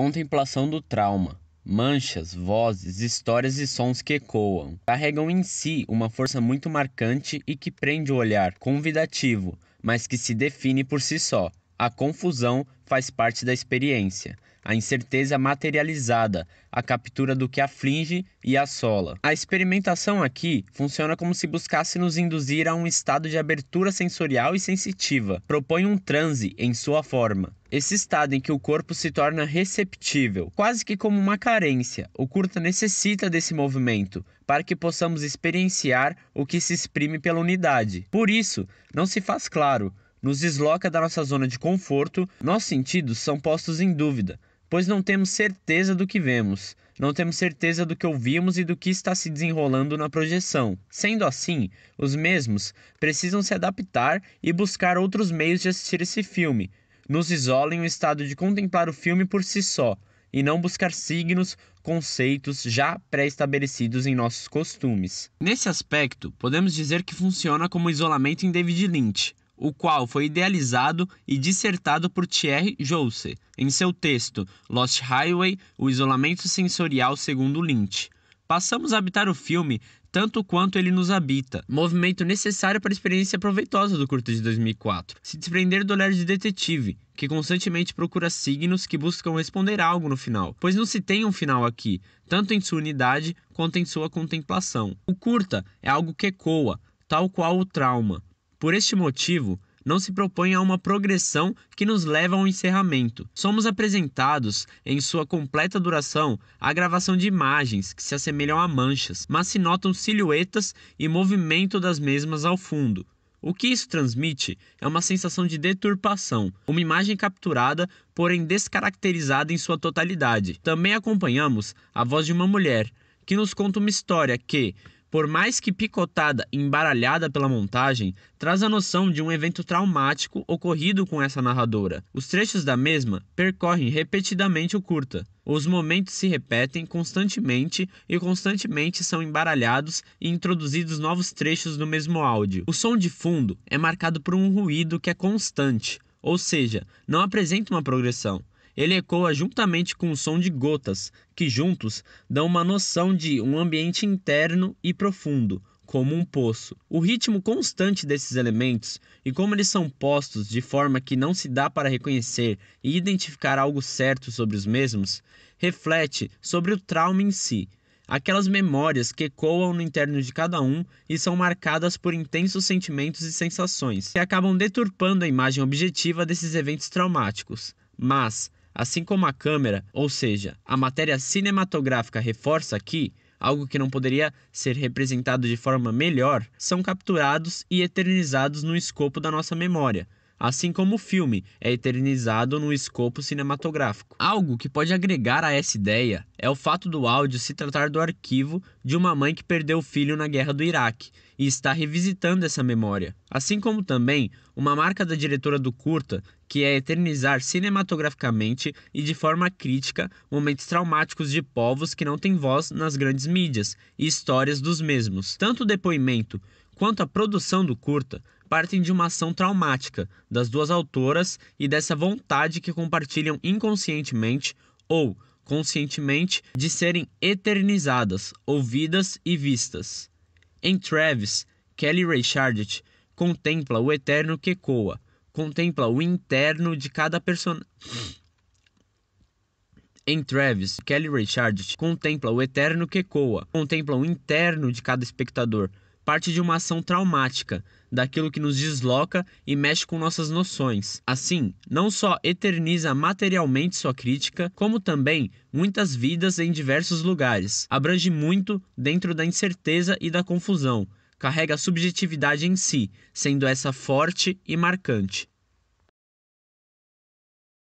Contemplação do trauma. Manchas, vozes, histórias e sons que ecoam. Carregam em si uma força muito marcante e que prende o olhar, convidativo, mas que se define por si só. A confusão faz parte da experiência, a incerteza materializada, a captura do que aflige e assola. A experimentação aqui funciona como se buscasse nos induzir a um estado de abertura sensorial e sensitiva, propõe um transe em sua forma. Esse estado em que o corpo se torna receptível, quase que como uma carência, o curta necessita desse movimento para que possamos experienciar o que se exprime pela unidade. Por isso, não se faz claro nos desloca da nossa zona de conforto, nossos sentidos são postos em dúvida, pois não temos certeza do que vemos, não temos certeza do que ouvimos e do que está se desenrolando na projeção. Sendo assim, os mesmos precisam se adaptar e buscar outros meios de assistir esse filme. Nos isola em um estado de contemplar o filme por si só e não buscar signos, conceitos já pré-estabelecidos em nossos costumes. Nesse aspecto, podemos dizer que funciona como isolamento em David Lynch, o qual foi idealizado e dissertado por Thierry Jousse em seu texto Lost Highway: O Isolamento Sensorial segundo Lynch. Passamos a habitar o filme tanto quanto ele nos habita, movimento necessário para a experiência proveitosa do curto de 2004. Se desprender do olhar de detetive, que constantemente procura signos que buscam responder algo no final, pois não se tem um final aqui, tanto em sua unidade quanto em sua contemplação. O curta é algo que ecoa, tal qual o trauma, por este motivo, não se propõe a uma progressão que nos leva ao encerramento. Somos apresentados, em sua completa duração, à gravação de imagens que se assemelham a manchas, mas se notam silhuetas e movimento das mesmas ao fundo. O que isso transmite é uma sensação de deturpação, uma imagem capturada, porém descaracterizada em sua totalidade. Também acompanhamos a voz de uma mulher, que nos conta uma história que, por mais que picotada e embaralhada pela montagem, traz a noção de um evento traumático ocorrido com essa narradora. Os trechos da mesma percorrem repetidamente o curta. Os momentos se repetem constantemente e constantemente são embaralhados e introduzidos novos trechos no mesmo áudio. O som de fundo é marcado por um ruído que é constante, ou seja, não apresenta uma progressão. Ele ecoa juntamente com o som de gotas, que juntos dão uma noção de um ambiente interno e profundo, como um poço. O ritmo constante desses elementos e como eles são postos de forma que não se dá para reconhecer e identificar algo certo sobre os mesmos, reflete sobre o trauma em si, aquelas memórias que ecoam no interno de cada um e são marcadas por intensos sentimentos e sensações, que acabam deturpando a imagem objetiva desses eventos traumáticos. Mas, assim como a câmera, ou seja, a matéria cinematográfica reforça aqui algo que não poderia ser representado de forma melhor, são capturados e eternizados no escopo da nossa memória, assim como o filme é eternizado no escopo cinematográfico. Algo que pode agregar a essa ideia é o fato do áudio se tratar do arquivo de uma mãe que perdeu o filho na guerra do Iraque e está revisitando essa memória, assim como também uma marca da diretora do curta, que é eternizar cinematograficamente e de forma crítica momentos traumáticos de povos que não têm voz nas grandes mídias e histórias dos mesmos. Tanto o depoimento Quanto à produção do curta, partem de uma ação traumática das duas autoras e dessa vontade que compartilham inconscientemente ou conscientemente de serem eternizadas, ouvidas e vistas. Em Travis, Kelly Ray Chardet contempla o eterno que contempla o interno de cada personagem. Em Travis, Kelly contempla o eterno que ecoa, contempla o interno de cada espectador parte de uma ação traumática, daquilo que nos desloca e mexe com nossas noções. Assim, não só eterniza materialmente sua crítica, como também muitas vidas em diversos lugares. Abrange muito dentro da incerteza e da confusão. Carrega a subjetividade em si, sendo essa forte e marcante.